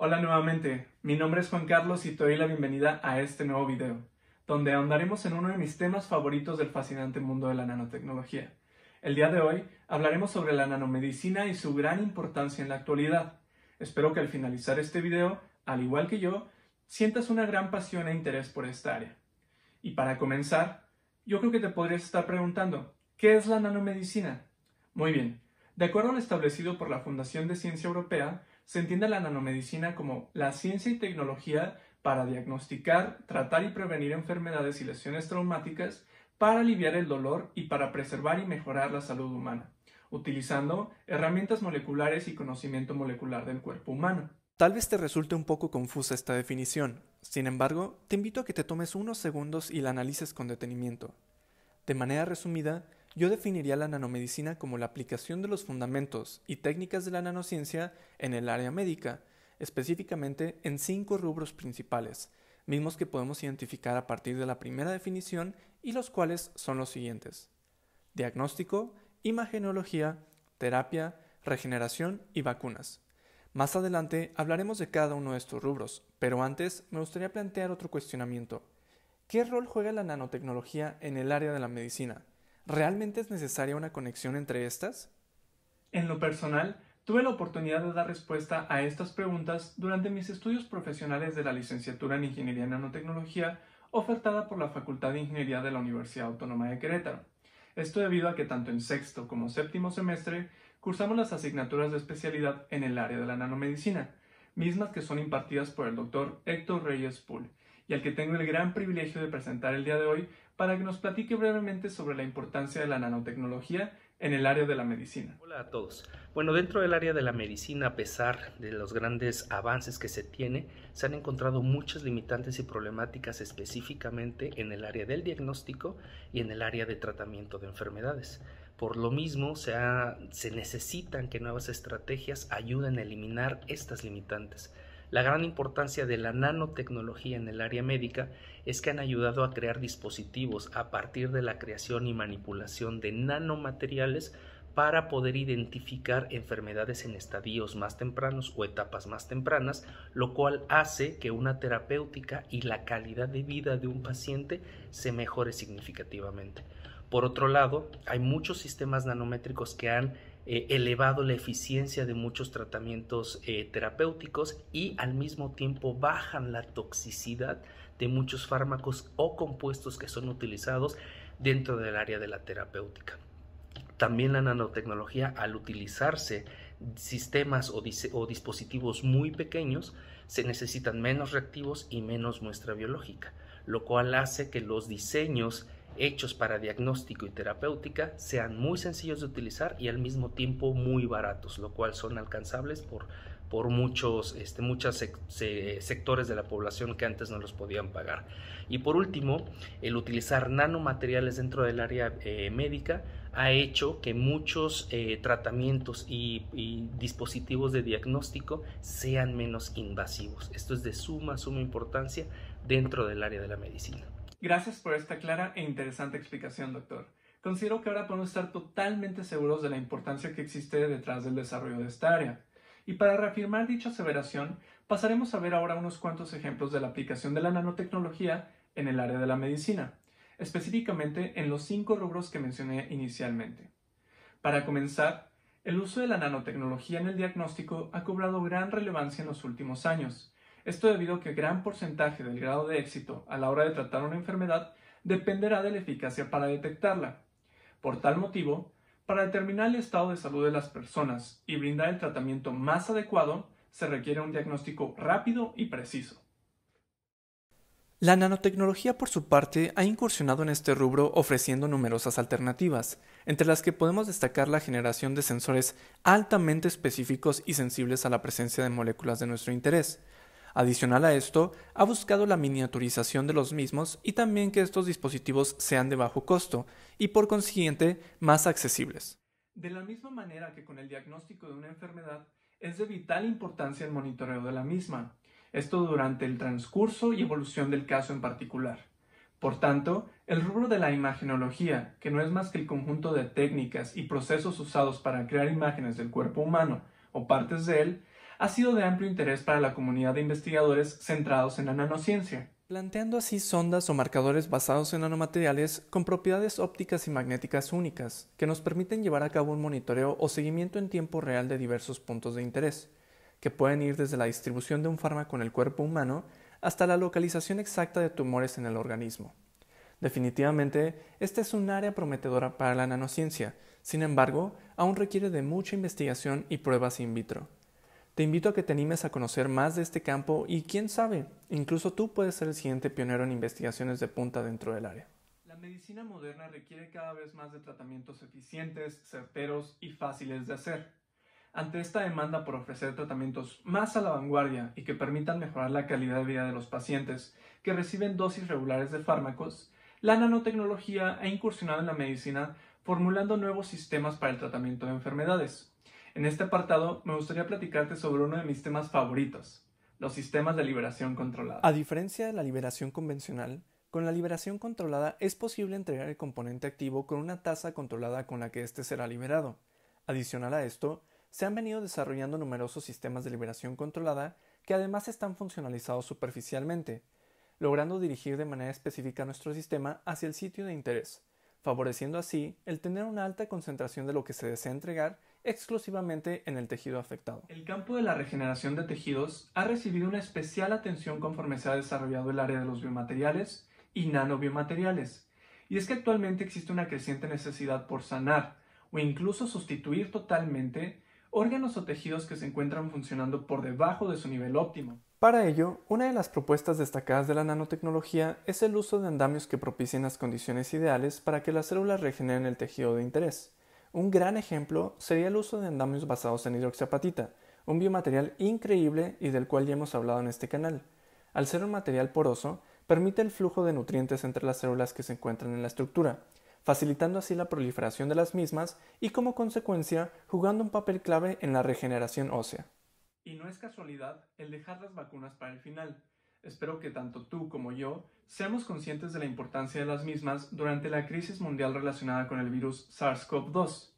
Hola nuevamente, mi nombre es Juan Carlos y te doy la bienvenida a este nuevo video, donde ahondaremos en uno de mis temas favoritos del fascinante mundo de la nanotecnología. El día de hoy hablaremos sobre la nanomedicina y su gran importancia en la actualidad. Espero que al finalizar este video, al igual que yo, sientas una gran pasión e interés por esta área. Y para comenzar, yo creo que te podrías estar preguntando, ¿qué es la nanomedicina? Muy bien, de acuerdo lo establecido por la Fundación de Ciencia Europea, se entiende la nanomedicina como la ciencia y tecnología para diagnosticar, tratar y prevenir enfermedades y lesiones traumáticas, para aliviar el dolor y para preservar y mejorar la salud humana, utilizando herramientas moleculares y conocimiento molecular del cuerpo humano. Tal vez te resulte un poco confusa esta definición, sin embargo, te invito a que te tomes unos segundos y la analices con detenimiento. De manera resumida, yo definiría la nanomedicina como la aplicación de los fundamentos y técnicas de la nanociencia en el área médica, específicamente en cinco rubros principales, mismos que podemos identificar a partir de la primera definición y los cuales son los siguientes. Diagnóstico, imagenología, terapia, regeneración y vacunas. Más adelante hablaremos de cada uno de estos rubros, pero antes me gustaría plantear otro cuestionamiento. ¿Qué rol juega la nanotecnología en el área de la medicina? ¿Realmente es necesaria una conexión entre estas? En lo personal, tuve la oportunidad de dar respuesta a estas preguntas durante mis estudios profesionales de la licenciatura en Ingeniería en Nanotecnología ofertada por la Facultad de Ingeniería de la Universidad Autónoma de Querétaro. Esto debido a que tanto en sexto como séptimo semestre cursamos las asignaturas de especialidad en el área de la nanomedicina, mismas que son impartidas por el doctor Héctor Reyes Poole y al que tengo el gran privilegio de presentar el día de hoy para que nos platique brevemente sobre la importancia de la nanotecnología en el área de la medicina. Hola a todos. Bueno, dentro del área de la medicina, a pesar de los grandes avances que se tiene, se han encontrado muchas limitantes y problemáticas específicamente en el área del diagnóstico y en el área de tratamiento de enfermedades. Por lo mismo, se, se necesitan que nuevas estrategias ayuden a eliminar estas limitantes la gran importancia de la nanotecnología en el área médica es que han ayudado a crear dispositivos a partir de la creación y manipulación de nanomateriales para poder identificar enfermedades en estadios más tempranos o etapas más tempranas, lo cual hace que una terapéutica y la calidad de vida de un paciente se mejore significativamente. Por otro lado, hay muchos sistemas nanométricos que han eh, elevado la eficiencia de muchos tratamientos eh, terapéuticos y al mismo tiempo bajan la toxicidad de muchos fármacos o compuestos que son utilizados dentro del área de la terapéutica. También la nanotecnología al utilizarse sistemas o dispositivos muy pequeños se necesitan menos reactivos y menos muestra biológica, lo cual hace que los diseños hechos para diagnóstico y terapéutica sean muy sencillos de utilizar y al mismo tiempo muy baratos, lo cual son alcanzables por, por muchos este, sectores de la población que antes no los podían pagar. Y por último, el utilizar nanomateriales dentro del área eh, médica ha hecho que muchos eh, tratamientos y, y, dispositivos de diagnóstico sean menos invasivos. Esto es de suma, suma importancia dentro del área de la medicina. Gracias por esta clara e interesante explicación, doctor. Considero que ahora podemos estar totalmente seguros de la importancia que existe detrás del desarrollo de esta área. Y para reafirmar dicha aseveración, pasaremos a ver ahora unos cuantos ejemplos de la aplicación de la nanotecnología en el área de la medicina, específicamente en los cinco rubros que mencioné inicialmente. Para comenzar, el uso de la nanotecnología en el diagnóstico ha cobrado gran relevancia en los últimos años, esto debido a que gran porcentaje del grado de éxito a la hora de tratar una enfermedad dependerá de la eficacia para detectarla. Por tal motivo, para determinar el estado de salud de las personas y brindar el tratamiento más adecuado, se requiere un diagnóstico rápido y preciso. La nanotecnología, por su parte, ha incursionado en este rubro ofreciendo numerosas alternativas, entre las que podemos destacar la generación de sensores altamente específicos y sensibles a la presencia de moléculas de nuestro interés, Adicional a esto, ha buscado la miniaturización de los mismos y también que estos dispositivos sean de bajo costo y por consiguiente más accesibles. De la misma manera que con el diagnóstico de una enfermedad, es de vital importancia el monitoreo de la misma, esto durante el transcurso y evolución del caso en particular. Por tanto, el rubro de la imagenología, que no es más que el conjunto de técnicas y procesos usados para crear imágenes del cuerpo humano o partes de él, ha sido de amplio interés para la comunidad de investigadores centrados en la nanociencia, planteando así sondas o marcadores basados en nanomateriales con propiedades ópticas y magnéticas únicas, que nos permiten llevar a cabo un monitoreo o seguimiento en tiempo real de diversos puntos de interés, que pueden ir desde la distribución de un fármaco en el cuerpo humano hasta la localización exacta de tumores en el organismo. Definitivamente, esta es un área prometedora para la nanociencia, sin embargo, aún requiere de mucha investigación y pruebas in vitro. Te invito a que te animes a conocer más de este campo y quién sabe, incluso tú puedes ser el siguiente pionero en investigaciones de punta dentro del área. La medicina moderna requiere cada vez más de tratamientos eficientes, certeros y fáciles de hacer. Ante esta demanda por ofrecer tratamientos más a la vanguardia y que permitan mejorar la calidad de vida de los pacientes que reciben dosis regulares de fármacos, la nanotecnología ha incursionado en la medicina formulando nuevos sistemas para el tratamiento de enfermedades. En este apartado me gustaría platicarte sobre uno de mis temas favoritos, los sistemas de liberación controlada. A diferencia de la liberación convencional, con la liberación controlada es posible entregar el componente activo con una tasa controlada con la que éste será liberado. Adicional a esto, se han venido desarrollando numerosos sistemas de liberación controlada que además están funcionalizados superficialmente, logrando dirigir de manera específica nuestro sistema hacia el sitio de interés, favoreciendo así el tener una alta concentración de lo que se desea entregar exclusivamente en el tejido afectado. El campo de la regeneración de tejidos ha recibido una especial atención conforme se ha desarrollado el área de los biomateriales y nanobiomateriales. Y es que actualmente existe una creciente necesidad por sanar o incluso sustituir totalmente órganos o tejidos que se encuentran funcionando por debajo de su nivel óptimo. Para ello, una de las propuestas destacadas de la nanotecnología es el uso de andamios que propicien las condiciones ideales para que las células regeneren el tejido de interés. Un gran ejemplo sería el uso de andamios basados en hidroxiapatita, un biomaterial increíble y del cual ya hemos hablado en este canal. Al ser un material poroso, permite el flujo de nutrientes entre las células que se encuentran en la estructura, facilitando así la proliferación de las mismas y como consecuencia jugando un papel clave en la regeneración ósea. Y no es casualidad el dejar las vacunas para el final, Espero que tanto tú como yo seamos conscientes de la importancia de las mismas durante la crisis mundial relacionada con el virus SARS-CoV-2.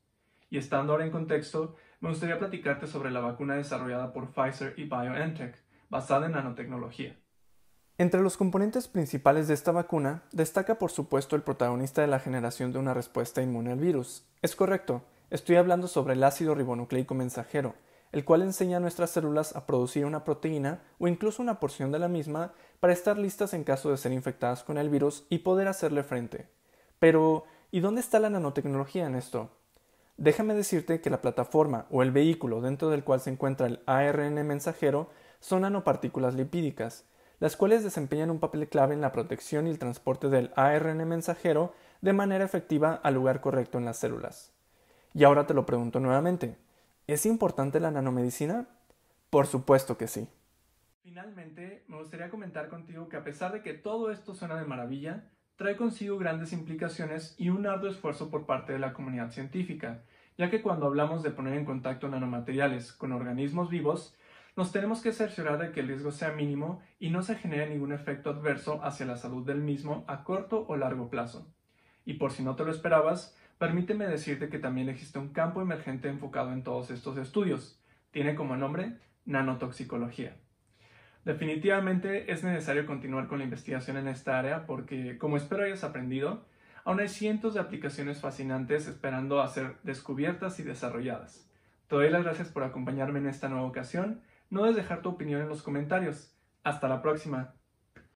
Y estando ahora en contexto, me gustaría platicarte sobre la vacuna desarrollada por Pfizer y BioNTech, basada en nanotecnología. Entre los componentes principales de esta vacuna, destaca por supuesto el protagonista de la generación de una respuesta inmune al virus. Es correcto, estoy hablando sobre el ácido ribonucleico mensajero, el cual enseña a nuestras células a producir una proteína o incluso una porción de la misma para estar listas en caso de ser infectadas con el virus y poder hacerle frente. Pero, ¿y dónde está la nanotecnología en esto? Déjame decirte que la plataforma o el vehículo dentro del cual se encuentra el ARN mensajero son nanopartículas lipídicas, las cuales desempeñan un papel clave en la protección y el transporte del ARN mensajero de manera efectiva al lugar correcto en las células. Y ahora te lo pregunto nuevamente, ¿Es importante la nanomedicina? Por supuesto que sí. Finalmente, me gustaría comentar contigo que a pesar de que todo esto suena de maravilla, trae consigo grandes implicaciones y un arduo esfuerzo por parte de la comunidad científica, ya que cuando hablamos de poner en contacto nanomateriales con organismos vivos, nos tenemos que cerciorar de que el riesgo sea mínimo y no se genere ningún efecto adverso hacia la salud del mismo a corto o largo plazo. Y por si no te lo esperabas, Permíteme decirte que también existe un campo emergente enfocado en todos estos estudios. Tiene como nombre nanotoxicología. Definitivamente es necesario continuar con la investigación en esta área porque, como espero hayas aprendido, aún hay cientos de aplicaciones fascinantes esperando a ser descubiertas y desarrolladas. Todavía las gracias por acompañarme en esta nueva ocasión. No des dejar tu opinión en los comentarios. Hasta la próxima.